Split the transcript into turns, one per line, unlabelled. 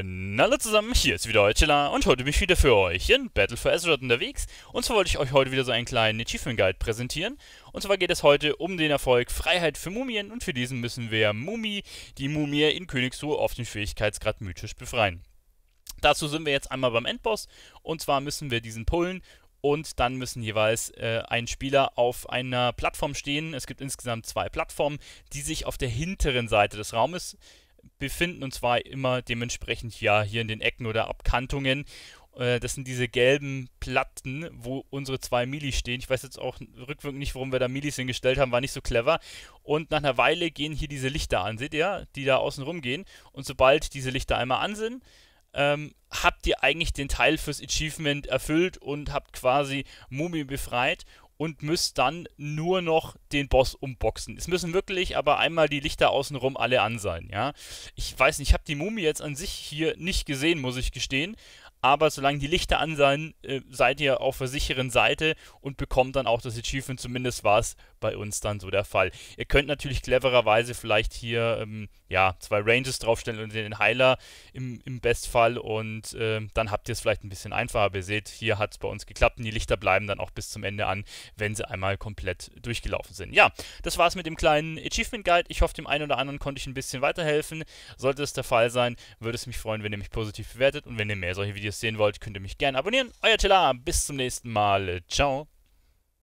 Hallo zusammen, hier ist wieder Eutela und heute bin ich wieder für euch in Battle for Azeroth unterwegs. Und zwar wollte ich euch heute wieder so einen kleinen Achievement Guide präsentieren. Und zwar geht es heute um den Erfolg Freiheit für Mumien und für diesen müssen wir Mumi, die Mumie in Königsruhe auf den Schwierigkeitsgrad mythisch befreien. Dazu sind wir jetzt einmal beim Endboss und zwar müssen wir diesen pullen und dann müssen jeweils äh, ein Spieler auf einer Plattform stehen. Es gibt insgesamt zwei Plattformen, die sich auf der hinteren Seite des Raumes befinden und zwar immer dementsprechend ja hier in den Ecken oder Abkantungen. Äh, das sind diese gelben Platten, wo unsere zwei Milis stehen. Ich weiß jetzt auch rückwirkend nicht, warum wir da Milis hingestellt haben, war nicht so clever. Und nach einer Weile gehen hier diese Lichter an, seht ihr, die da außen rum gehen. Und sobald diese Lichter einmal an sind, ähm, habt ihr eigentlich den Teil fürs Achievement erfüllt und habt quasi Mumie befreit und müsst dann nur noch den Boss umboxen. Es müssen wirklich aber einmal die Lichter außenrum alle an sein, ja. Ich weiß nicht, ich habe die Mumie jetzt an sich hier nicht gesehen, muss ich gestehen, aber solange die Lichter an sind, äh, seid ihr auf der sicheren Seite und bekommt dann auch das Achievement. Zumindest war es bei uns dann so der Fall. Ihr könnt natürlich clevererweise vielleicht hier ähm, ja, zwei Ranges draufstellen und den Heiler im, im Bestfall und äh, dann habt ihr es vielleicht ein bisschen einfacher. Aber ihr seht, hier hat es bei uns geklappt und die Lichter bleiben dann auch bis zum Ende an, wenn sie einmal komplett durchgelaufen sind. Ja, das war es mit dem kleinen Achievement Guide. Ich hoffe, dem einen oder anderen konnte ich ein bisschen weiterhelfen. Sollte es der Fall sein, würde es mich freuen, wenn ihr mich positiv bewertet und wenn ihr mehr solche Videos Videos sehen wollt, könnt ihr mich gerne abonnieren. Euer Tela, bis zum nächsten Mal. Ciao.